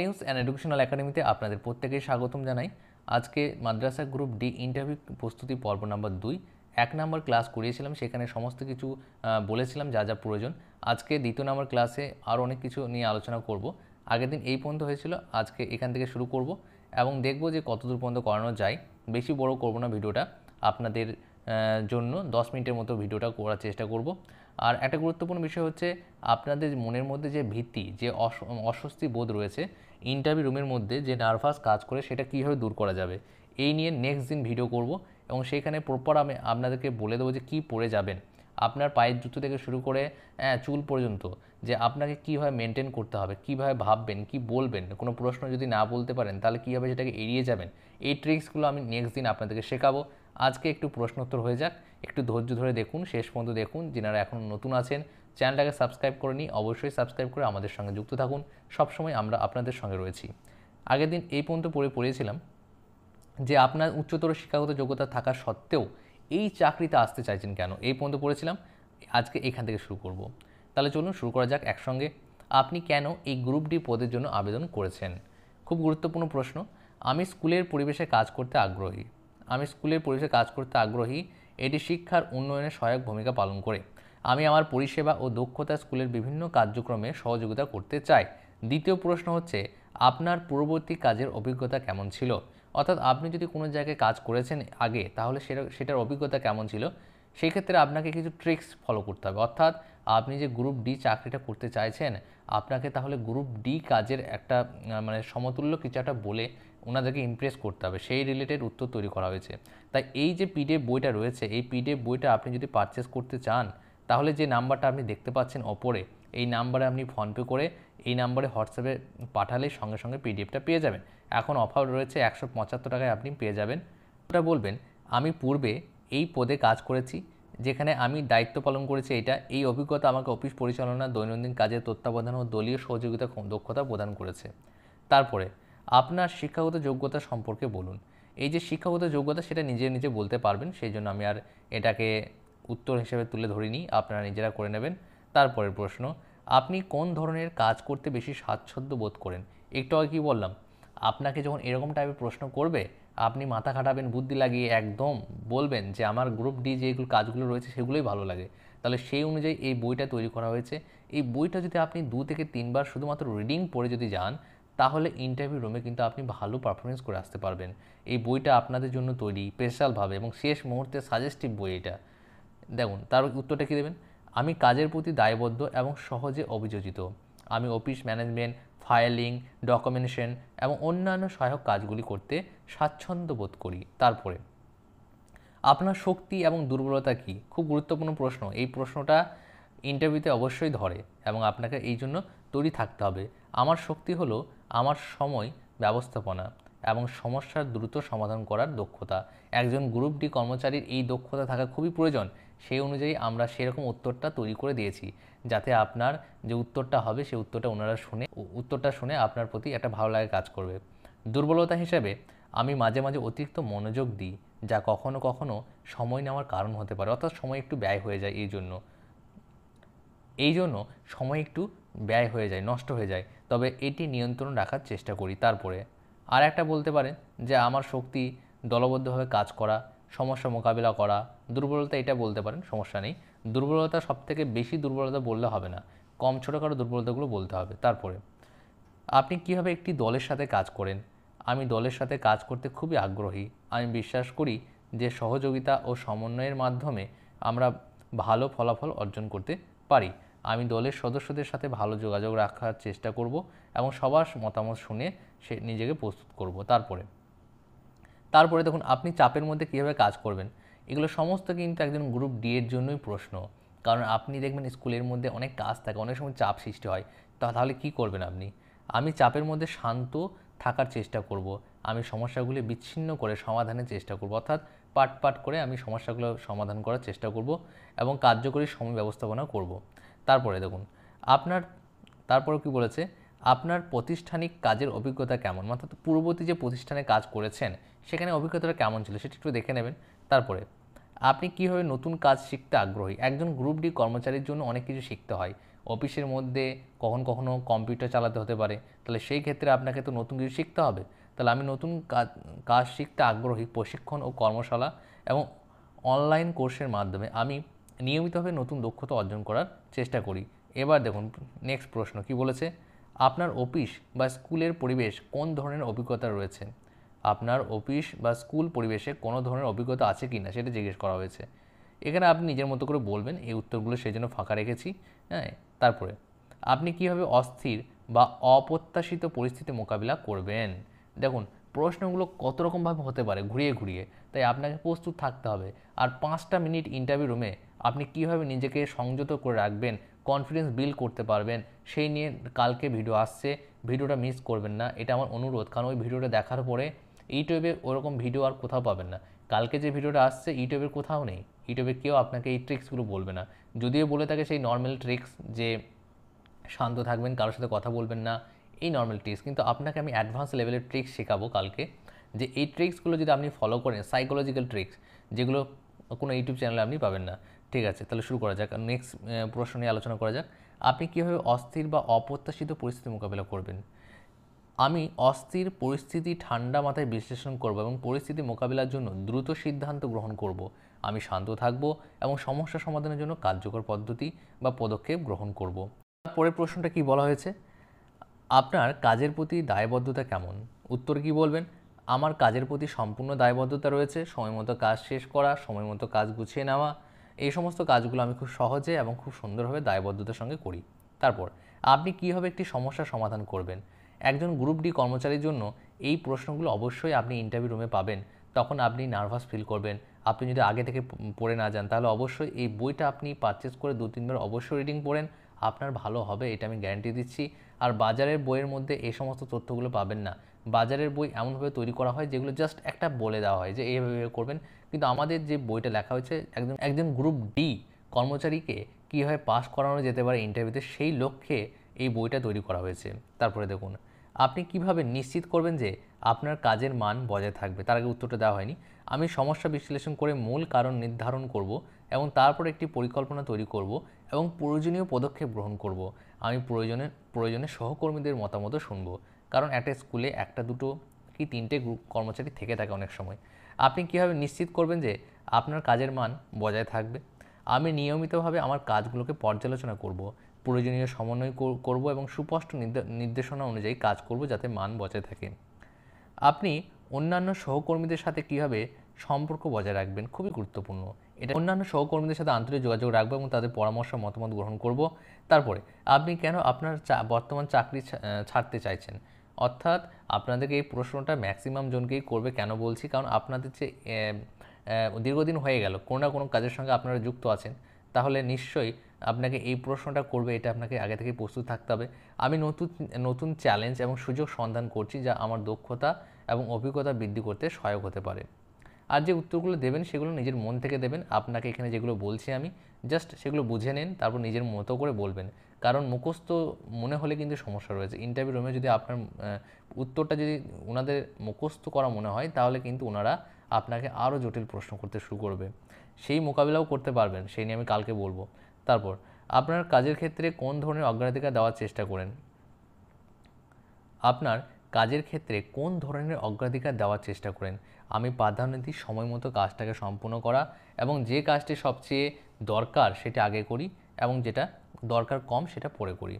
news and educational একাডেমিতে আপনাদের প্রত্যেকে স্বাগতম জানাই আজকে মাদ্রাসা গ্রুপ ডি ইন্টারভিউ প্রস্তুতি পর্ব নাম্বার দুই এক নম্বর ক্লাস করিয়েছিলাম সেখানে সমস্ত কিছু বলেছিলাম যা যা প্রয়োজন আজকে দ্বিতীয় নম্বর ক্লাসে আরও অনেক কিছু নিয়ে আলোচনা করব আগের দিন এই পর্যন্ত হয়েছিল আজকে এখান থেকে শুরু করব এবং দেখব যে কতদূর পর্যন্ত করানো যায় বেশি বড় করব না ভিডিওটা আপনাদের জন্য 10 মিনিটের মতো ভিডিওটা করার চেষ্টা করব আর একটা গুরুত্বপূর্ণ বিষয় হচ্ছে আপনাদের মনের মধ্যে যে ভীতি যে অস্বস্তি বোধ রয়েছে ইন্টারভিউ রুমের মধ্যে যে নার্ভাস কাজ করে সেটা কীভাবে দূর করা যাবে এই নিয়ে নেক্সট দিন ভিডিও করব এবং সেখানে প্রপার আমি আপনাদেরকে বলে দেবো যে কী পড়ে যাবেন আপনার পায়ের জুতো থেকে শুরু করে চুল পর্যন্ত যে আপনাকে কীভাবে মেনটেন করতে হবে কীভাবে ভাববেন কি বলবেন কোনো প্রশ্ন যদি না বলতে পারেন তাহলে কীভাবে সেটাকে এড়িয়ে যাবেন এই ট্রিক্সগুলো আমি নেক্সট দিন আপনাদেরকে শেখাবো আজকে একটু প্রশ্নোত্তর হয়ে যাক একটু ধৈর্য ধরে দেখুন শেষ পর্যন্ত দেখুন যেনারা এখন নতুন আছেন চ্যানেলটাকে সাবস্ক্রাইব করে নিই অবশ্যই সাবস্ক্রাইব করে আমাদের সঙ্গে যুক্ত থাকুন সবসময় আমরা আপনাদের সঙ্গে রয়েছি আগের দিন এই পর্যন্ত পড়ে পড়েছিলাম যে আপনার উচ্চতর শিক্ষাগত যোগ্যতা থাকা সত্ত্বেও এই চাকরিতে আসতে চাইছেন কেন এই পর্যন্ত পড়েছিলাম আজকে এখান থেকে শুরু করব তাহলে চলুন শুরু করা যাক একসঙ্গে আপনি কেন এই গ্রুপ ডি পদের জন্য আবেদন করেছেন খুব গুরুত্বপূর্ণ প্রশ্ন আমি স্কুলের পরিবেশে কাজ করতে আগ্রহী আমি স্কুলের পরিবেশে কাজ করতে আগ্রহী এটি শিক্ষার উন্নয়নে সহায়ক ভূমিকা পালন করে আমি আমার পরিষেবা ও দক্ষতা স্কুলের বিভিন্ন কার্যক্রমে সহযোগিতা করতে চাই দ্বিতীয় প্রশ্ন হচ্ছে আপনার পূর্ববর্তী কাজের অভিজ্ঞতা কেমন ছিল অর্থাৎ আপনি যদি কোনো জায়গায় কাজ করেছেন আগে তাহলে সেটা সেটার অভিজ্ঞতা কেমন ছিল সেই ক্ষেত্রে আপনাকে কিছু ট্রিক্স ফলো করতে হবে অর্থাৎ আপনি যে গ্রুপ ডি চাকরিটা করতে চাইছেন আপনাকে তাহলে গ্রুপ ডি কাজের একটা মানে সমতুল্য কিছু একটা বলে ওনাদেরকে ইমপ্রেস করতে হবে সেই রিলেটেড উত্তর তৈরি করা হয়েছে তাই এই যে পিডিএফ বইটা রয়েছে এই পিডিএফ বইটা আপনি যদি পারচেস করতে চান তাহলে যে নাম্বারটা আপনি দেখতে পাচ্ছেন ওপরে এই নাম্বারে আপনি ফোনপে করে এই নাম্বারে হোয়াটসঅ্যাপে পাঠালে সঙ্গে সঙ্গে পিডিএফটা পেয়ে যাবেন এখন অফার রয়েছে একশো পঁচাত্তর টাকায় আপনি পেয়ে যাবেন ওটা বলবেন আমি পূর্বে এই পদে কাজ করেছি যেখানে আমি দায়িত্ব পালন করেছি এটা এই অভিজ্ঞতা আমাকে অফিস পরিচালনা দৈনন্দিন কাজের তত্ত্বাবধান ও দলীয় সহযোগিতা দক্ষতা প্রদান করেছে তারপরে আপনার শিক্ষাগত যোগ্যতা সম্পর্কে বলুন এই যে শিক্ষাগত যোগ্যতা সেটা নিজে নিজে বলতে পারবেন সেই জন্য আমি আর এটাকে উত্তর হিসেবে তুলে ধরিনি আপনারা নিজেরা করে নেবেন তারপরের প্রশ্ন আপনি কোন ধরনের কাজ করতে বেশি স্বাচ্ছন্দ্য বোধ করেন একটু আগে কী বললাম আপনাকে যখন এরকম টাইপের প্রশ্ন করবে আপনি মাথা খাটাবেন বুদ্ধি লাগিয়ে একদম বলবেন যে আমার গ্রুপ ডি যেগুলো কাজগুলো রয়েছে সেগুলোই ভালো লাগে তাহলে সেই অনুযায়ী এই বইটা তৈরি করা হয়েছে এই বইটা যদি আপনি দু থেকে তিনবার শুধুমাত্র রিডিং পড়ে যদি যান তাহলে ইন্টারভিউ রুমে কিন্তু আপনি ভালো পারফরমেন্স করে আসতে পারবেন এই বইটা আপনাদের জন্য তৈরি স্পেশালভাবে এবং শেষ মুহূর্তে সাজেস্টিভ বই এটা দেখুন তার উত্তরটা কী দেবেন আমি কাজের প্রতি দায়বদ্ধ এবং সহজে অভিযোজিত আমি অফিস ম্যানেজমেন্ট ফাইলিং ডকুমেন্টেশন এবং অন্যান্য সহায়ক কাজগুলি করতে স্বাচ্ছন্দ্য বোধ করি তারপরে আপনার শক্তি এবং দুর্বলতা কী খুব গুরুত্বপূর্ণ প্রশ্ন এই প্রশ্নটা ইন্টারভিউতে অবশ্যই ধরে এবং আপনাকে এই জন্য তৈরি থাকতে হবে আমার শক্তি হলো আমার সময় ব্যবস্থাপনা এবং সমস্যার দ্রুত সমাধান করার দক্ষতা একজন গ্রুপ ডি কর্মচারীর এই দক্ষতা থাকা খুবই প্রয়োজন সেই অনুযায়ী আমরা সেরকম উত্তরটা তৈরি করে দিয়েছি যাতে আপনার যে উত্তরটা হবে সেই উত্তরটা ওনারা শুনে উত্তরটা শুনে আপনার প্রতি একটা ভালো লাগে কাজ করবে দুর্বলতা হিসেবে আমি মাঝে মাঝে অতিরিক্ত মনোযোগ দিই যা কখনো কখনো সময় নেওয়ার কারণ হতে পারে অর্থাৎ সময় একটু ব্যয় হয়ে যায় এই জন্য এই জন্য সময় একটু ব্যয় হয়ে যায় নষ্ট হয়ে যায় তবে এটি নিয়ন্ত্রণ রাখার চেষ্টা করি তারপরে আর একটা বলতে পারেন যে আমার শক্তি দলবদ্ধভাবে কাজ করা সমস্যা মোকাবিলা করা দুর্বলতা এটা বলতে পারেন সমস্যা নেই দুর্বলতা সবথেকে বেশি দুর্বলতা বললে হবে না কম ছোটোখাটো দুর্বলতাগুলো বলতে হবে তারপরে আপনি কীভাবে একটি দলের সাথে কাজ করেন আমি দলের সাথে কাজ করতে খুবই আগ্রহী আমি বিশ্বাস করি যে সহযোগিতা ও সমন্বয়ের মাধ্যমে আমরা ভালো ফলাফল অর্জন করতে পারি আমি দলের সদস্যদের সাথে ভালো যোগাযোগ রাখার চেষ্টা করব এবং সবার মতামত শুনে সে নিজেকে প্রস্তুত করব তারপরে তারপরে দেখুন আপনি চাপের মধ্যে কীভাবে কাজ করবেন এগুলো সমস্ত কিন্তু একজন গ্রুপ ডি এর জন্যই প্রশ্ন কারণ আপনি দেখবেন স্কুলের মধ্যে অনেক কাজ থাকে অনেক সময় চাপ সৃষ্টি হয় তাহলে কি করবেন আপনি আমি চাপের মধ্যে শান্ত থাকার চেষ্টা করব আমি সমস্যাগুলি বিচ্ছিন্ন করে সমাধানের চেষ্টা করব অর্থাৎ পাট পাট করে আমি সমস্যাগুলো সমাধান করার চেষ্টা করব এবং কার্যকরী সময় ব্যবস্থাপনা করব তারপরে দেখুন আপনার তারপরে কি বলেছে আপনার প্রতিষ্ঠানিক কাজের অভিজ্ঞতা কেমন অর্থাৎ পূর্ববর্তী যে প্রতিষ্ঠানে কাজ করেছেন সেখানে অভিজ্ঞতাটা কেমন ছিল সেটা একটু দেখে নেবেন তারপরে আপনি কীভাবে নতুন কাজ শিখতে আগ্রহী একজন গ্রুপ ডি কর্মচারীর জন্য অনেক কিছু শিখতে হয় অফিসের মধ্যে কখন কখনও কম্পিউটার চালাতে হতে পারে তাহলে সেই ক্ষেত্রে আপনাকে তো নতুন কিছু শিখতে হবে তাহলে আমি নতুন কাজ শিখতে আগ্রহী প্রশিক্ষণ ও কর্মশালা এবং অনলাইন কোর্সের মাধ্যমে আমি নিয়মিতভাবে নতুন দক্ষতা অর্জন করার চেষ্টা করি এবার দেখুন নেক্সট প্রশ্ন কি বলেছে আপনার অফিস বা স্কুলের পরিবেশ কোন ধরনের অভিজ্ঞতা রয়েছে আপনার অফিস বা স্কুল পরিবেশে কোনো ধরনের অভিজ্ঞতা আছে কি না সেটা জিজ্ঞেস করা হয়েছে এখানে আপনি নিজের মতো করে বলবেন এই উত্তরগুলো সেই জন্য ফাঁকা রেখেছি হ্যাঁ তারপরে আপনি কীভাবে অস্থির বা অপ্রত্যাশিত পরিস্থিতি মোকাবিলা করবেন দেখুন প্রশ্নগুলো কত রকমভাবে হতে পারে ঘুরিয়ে ঘুরিয়ে তাই আপনাকে প্রস্তুত থাকতে হবে আর পাঁচটা মিনিট ইন্টারভিউ রুমে আপনি কীভাবে নিজেকে সংযত করে রাখবেন কনফিডেন্স বিল্ড করতে পারবেন সেই নিয়ে কালকে ভিডিও আসছে ভিডিওটা মিস করবেন না এটা আমার অনুরোধ কারণ ওই ভিডিওটা দেখার পরে ইউটিউবে ওরকম ভিডিও আর কোথাও পাবেন না কালকে যে ভিডিওটা আসছে ইউটিউবের কোথাও নেই ইউটিউবে কেউ আপনাকে এই ট্রিক্সগুলো বলবে না যদিও বলে থাকে সেই নর্মাল ট্রিক্স যে শান্ত থাকবেন কারোর সাথে কথা বলবেন না এই নর্মাল ট্রিক্স কিন্তু আপনাকে আমি অ্যাডভান্স লেভেলের ট্রিক্স শেখাবো কালকে যে এই ট্রিক্সগুলো যদি আপনি ফলো করেন সাইকোলজিক্যাল ট্রিক্স যেগুলো কোনো ইউটিউব চ্যানেলে আপনি পাবেন না ঠিক আছে তাহলে শুরু করা যাক নেক্সট প্রশ্ন নিয়ে আলোচনা করা যাক আপনি কীভাবে অস্থির বা অপ্রত্যাশিত পরিস্থিতি মোকাবিলা করবেন আমি অস্থির পরিস্থিতি ঠান্ডা মাথায় বিশ্লেষণ করব এবং পরিস্থিতি মোকাবিলার জন্য দ্রুত সিদ্ধান্ত গ্রহণ করব আমি শান্ত থাকব এবং সমস্যা সমাধানের জন্য কার্যকর পদ্ধতি বা পদক্ষেপ গ্রহণ করব পরের প্রশ্নটা কি বলা হয়েছে আপনার কাজের প্রতি দায়বদ্ধতা কেমন উত্তর কি বলবেন আমার কাজের প্রতি সম্পূর্ণ দায়বদ্ধতা রয়েছে সময়মতো কাজ শেষ করা সময়মতো কাজ গুছিয়ে নেওয়া এই সমস্ত কাজগুলো আমি খুব সহজে এবং খুব সুন্দরভাবে দায়বদ্ধতার সঙ্গে করি তারপর আপনি কীভাবে একটি সমস্যা সমাধান করবেন একজন গ্রুপ ডি কর্মচারীর জন্য এই প্রশ্নগুলো অবশ্যই আপনি ইন্টারভিউ রুমে পাবেন তখন আপনি নার্ভাস ফিল করবেন আপনি যদি আগে থেকে পড়ে না যান তাহলে অবশ্যই এই বইটা আপনি পারচেস করে দু তিনবার অবশ্যই রিডিং পড়েন আপনার ভালো হবে এটা আমি গ্যারান্টি দিচ্ছি আর বাজারের বইয়ের মধ্যে এই সমস্ত তথ্যগুলো পাবেন না বাজারের বই এমনভাবে তৈরি করা হয় যেগুলো জাস্ট একটা বলে দেওয়া হয় যে এইভাবে করবেন কিন্তু আমাদের যে বইটা লেখা হয়েছে একজন একজন গ্রুপ ডি কর্মচারীকে কীভাবে পাস করানো যেতে পারে ইন্টারভিউতে সেই লক্ষ্যে এই বইটা তৈরি করা হয়েছে তারপরে দেখুন আপনি কিভাবে নিশ্চিত করবেন যে আপনার কাজের মান বজায় থাকবে তার আগে উত্তরটা দেওয়া হয়নি আমি সমস্যা বিশ্লেষণ করে মূল কারণ নির্ধারণ করব এবং তারপর একটি পরিকল্পনা তৈরি করব এবং প্রয়োজনীয় পদক্ষেপ গ্রহণ করব আমি প্রয়োজনে প্রয়োজনে সহকর্মীদের মতামতও শুনব কারণ একটা স্কুলে একটা দুটো কি তিনটে গ্রুপ কর্মচারী থেকে থাকে অনেক সময় আপনি কীভাবে নিশ্চিত করবেন যে আপনার কাজের মান বজায় থাকবে আমি নিয়মিতভাবে আমার কাজগুলোকে পর্যালোচনা করব প্রয়োজনীয় সমন্বয় করব এবং সুস্পষ্ট নির্দেশনা অনুযায়ী কাজ করব যাতে মান বজায় থাকে আপনি অন্যান্য সহকর্মীদের সাথে কীভাবে সম্পর্ক বজায় রাখবেন খুবই গুরুত্বপূর্ণ এটা অন্যান্য সহকর্মীদের সাথে আন্তরিক যোগাযোগ রাখবো এবং তাদের পরামর্শ মতামত গ্রহণ করব তারপরে আপনি কেন আপনার বর্তমান চাকরি ছাড়তে চাইছেন অর্থাৎ আপনাদেরকে এই প্রশ্নটা ম্যাক্সিমাম জনকেই করবে কেন বলছি কারণ আপনাদের যে দীর্ঘদিন হয়ে গেল কোনো না কোনো কাজের সঙ্গে আপনারা যুক্ত আছেন তাহলে নিশ্চয়ই আপনাকে এই প্রশ্নটা করবে এটা আপনাকে আগে থেকে প্রস্তুত থাকতে হবে আমি নতুন নতুন চ্যালেঞ্জ এবং সুযোগ সন্ধান করছি যা আমার দক্ষতা এবং অভিজ্ঞতা বৃদ্ধি করতে সহায়ক হতে পারে আর যে উত্তরগুলো দেবেন সেগুলো নিজের মন থেকে দেবেন আপনাকে এখানে যেগুলো বলছি আমি জাস্ট সেগুলো বুঝে নিন তারপর নিজের মতো করে বলবেন কারণ মুখস্থ মনে হলে কিন্তু সমস্যা রয়েছে ইন্টারভিউ রুমে যদি আপনার উত্তরটা যদি ওনাদের মুখস্থ করা মনে হয় তাহলে কিন্তু ওনারা আপনাকে আরও জটিল প্রশ্ন করতে শুরু করবে সেই মোকাবিলাও করতে পারবেন সেই নিয়ে আমি কালকে বলবো তারপর আপনার কাজের ক্ষেত্রে কোন ধরনের অগ্রাধিকার দেওয়ার চেষ্টা করেন আপনার কাজের ক্ষেত্রে কোন ধরনের অগ্রাধিকার দেওয়ার চেষ্টা করেন আমি প্রাধান্য দিই সময় মতো কাজটাকে সম্পূর্ণ করা এবং যে কাজটি সবচেয়ে দরকার সেটা আগে করি এবং যেটা দরকার কম সেটা পরে করি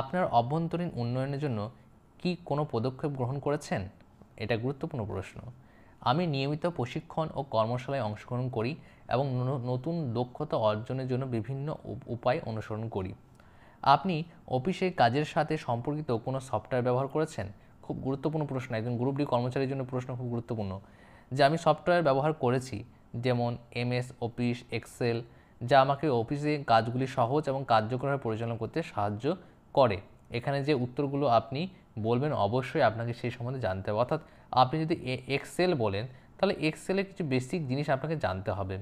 আপনার অভ্যন্তরীণ উন্নয়নের জন্য কি কোনো পদক্ষেপ গ্রহণ করেছেন এটা গুরুত্বপূর্ণ প্রশ্ন আমি নিয়মিত প্রশিক্ষণ ও কর্মশালায় অংশগ্রহণ করি এবং নতুন দক্ষতা অর্জনের জন্য বিভিন্ন উপায় অনুসরণ করি আপনি অফিসে কাজের সাথে সম্পর্কিত কোনো সফটওয়্যার ব্যবহার করেছেন খুব গুরুত্বপূর্ণ প্রশ্ন একজন গ্রুপ ডি কর্মচারীর জন্য প্রশ্ন খুব গুরুত্বপূর্ণ যে আমি সফটওয়্যার ব্যবহার করেছি যেমন এমএস অফিস এক্সেল যা আমাকে অফিসে কাজগুলি সহজ এবং কার্যকরভাবে পরিচালনা করতে সাহায্য করে এখানে যে উত্তরগুলো আপনি বলবেন অবশ্যই আপনাকে সেই সম্বন্ধে জানতে হবে অর্থাৎ আপনি যদি এক্সেল বলেন তাহলে এক্সেলের কিছু বেসিক জিনিস আপনাকে জানতে হবে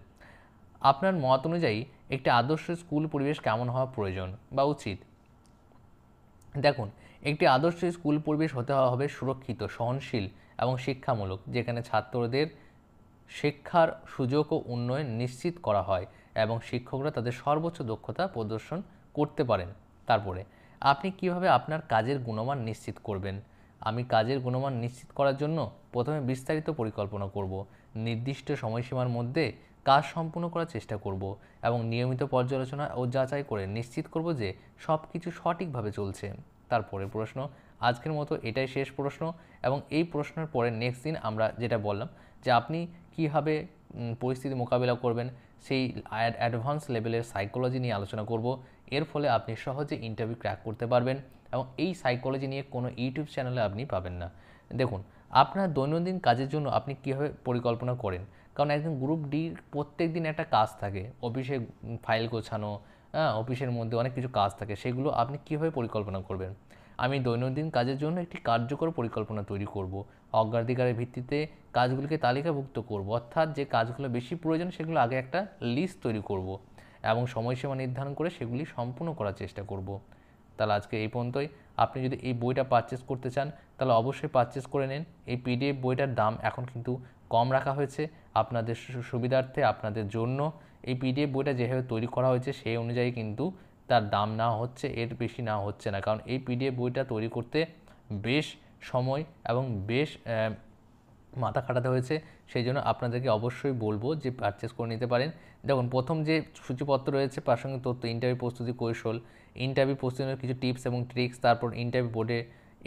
আপনার মত অনুযায়ী একটি আদর্শ স্কুল পরিবেশ কেমন হওয়া প্রয়োজন বা উচিত দেখুন একটি আদর্শ স্কুল পরিবেশ হতে হবে সুরক্ষিত সহনশীল এবং শিক্ষামূলক যেখানে ছাত্রদের শিক্ষার সুযোগ ও উন্নয়ন নিশ্চিত করা হয় এবং শিক্ষকরা তাদের সর্বোচ্চ দক্ষতা প্রদর্শন করতে পারেন তারপরে আপনি কিভাবে আপনার কাজের গুণমান নিশ্চিত করবেন আমি কাজের গুণমান নিশ্চিত করার জন্য প্রথমে বিস্তারিত পরিকল্পনা করব নির্দিষ্ট সময়সীমার মধ্যে কাজ সম্পূর্ণ করার চেষ্টা করব এবং নিয়মিত পর্যালোচনা ও যাচাই করে নিশ্চিত করব যে সব কিছু সঠিকভাবে চলছে পরের প্রশ্ন আজকের মতো এটাই শেষ প্রশ্ন এবং এই প্রশ্নের পরে নেক্সট দিন আমরা যেটা বললাম যে আপনি কীভাবে পরিস্থিতি মোকাবিলা করবেন সেই অ্যাডভান্স লেভেলের সাইকোলজি নিয়ে আলোচনা করব এর ফলে আপনি সহজে ইন্টারভিউ ক্র্যাক করতে পারবেন এবং এই সাইকোলজি নিয়ে কোনো ইউটিউব চ্যানেলে আপনি পাবেন না দেখুন আপনার দৈনন্দিন কাজের জন্য আপনি কীভাবে পরিকল্পনা করেন কারণ একজন গ্রুপ ডির প্রত্যেক দিন একটা কাজ থাকে অফিসে ফাইল গোছানো হ্যাঁ অফিসের মধ্যে অনেক কিছু কাজ থাকে সেগুলো আপনি কীভাবে পরিকল্পনা করবেন আমি দৈনন্দিন কাজের জন্য একটি কার্যকর পরিকল্পনা তৈরি করব অগ্রাধিকারের ভিত্তিতে কাজগুলিকে তালিকাভুক্ত করব অর্থাৎ যে কাজগুলো বেশি প্রয়োজন সেগুলো আগে একটা লিস্ট তৈরি করব এবং সময়সীমা নির্ধারণ করে সেগুলি সম্পূর্ণ করার চেষ্টা করব তাহলে আজকে এই পর্যন্তই আপনি যদি এই বইটা পারচেস করতে চান তাহলে অবশ্যই পারচেস করে নিন এই পিডিএফ বইটার দাম এখন কিন্তু কম রাখা হয়েছে আপনাদের সুবিধার্থে আপনাদের জন্য এই পিডিএফ বইটা যেভাবে তৈরি করা হয়েছে সেই অনুযায়ী কিন্তু তার দাম না হচ্ছে এর বেশি না হচ্ছে না কারণ এই পিডিএফ বইটা তৈরি করতে বেশ সময় এবং বেশ মাথা খাটাতে হয়েছে সেই জন্য আপনাদেরকে অবশ্যই বলবো যে পারচেস করে নিতে পারেন দেখুন প্রথম যে সূচিপত্র রয়েছে প্রাসঙ্গিক তথ্য ইন্টারভিউ প্রস্তুতি কৌশল ইন্টারভিউ প্রস্তুতির কিছু টিপস এবং ট্রিক্স তারপর ইন্টারভিউ বোর্ডে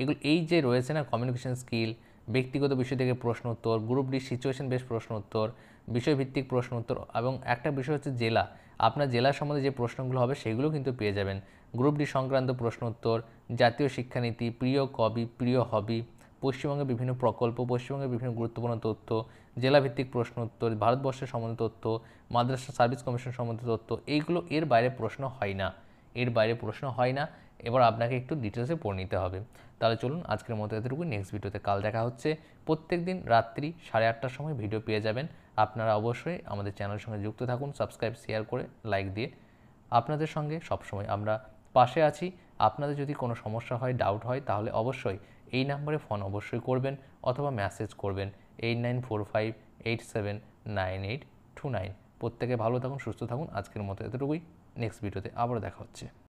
এগুলো এই যে রয়েছে না কমিউনিকেশান স্কিল ব্যক্তিগত বিষয় থেকে প্রশ্ন উত্তর গ্রুপ ডি সিচুয়েশন বেস প্রশ্ন উত্তর বিষয়ভিত্তিক প্রশ্ন উত্তর এবং একটা বিষয় হচ্ছে জেলা আপনার জেলা সম্বন্ধে যে প্রশ্নগুলো হবে সেগুলো কিন্তু পেয়ে যাবেন গ্রুপ ডি সংক্রান্ত প্রশ্ন উত্তর জাতীয় শিক্ষানীতি প্রিয় কবি প্রিয় হবি পশ্চিমবঙ্গের বিভিন্ন প্রকল্প পশ্চিমবঙ্গের বিভিন্ন গুরুত্বপূর্ণ তথ্য জেলাভিত্তিক প্রশ্ন উত্তর ভারতবর্ষের সম্বন্ধে তথ্য মাদ্রাসা সার্ভিস কমিশন সম্বন্ধে তথ্য এইগুলো এর বাইরে প্রশ্ন হয় না এর বাইরে প্রশ্ন হয় না এবার আপনাকে একটু ডিটেলসে পড়ে নিতে হবে তাহলে চলুন আজকের মতো এতটুকু নেক্সট ভিডিওতে কাল দেখা হচ্ছে প্রত্যেক দিন রাত্রি সাড়ে আটটার সময় ভিডিও পেয়ে যাবেন আপনারা অবশ্যই আমাদের চ্যানেলের সঙ্গে যুক্ত থাকুন সাবস্ক্রাইব শেয়ার করে লাইক দিয়ে আপনাদের সঙ্গে সবসময় আমরা পাশে আছি আপনাদের যদি কোনো সমস্যা হয় ডাউট হয় তাহলে অবশ্যই এই নাম্বারে ফোন অবশ্যই করবেন অথবা মেসেজ করবেন eight nine four five eight seven nine eight two nine প্রত্যেকে ভালো থাকুন সুস্থ থাকুন আজকের মতো এতটুকুই নেক্সট ভিডিওতে আবারও দেখা হচ্ছে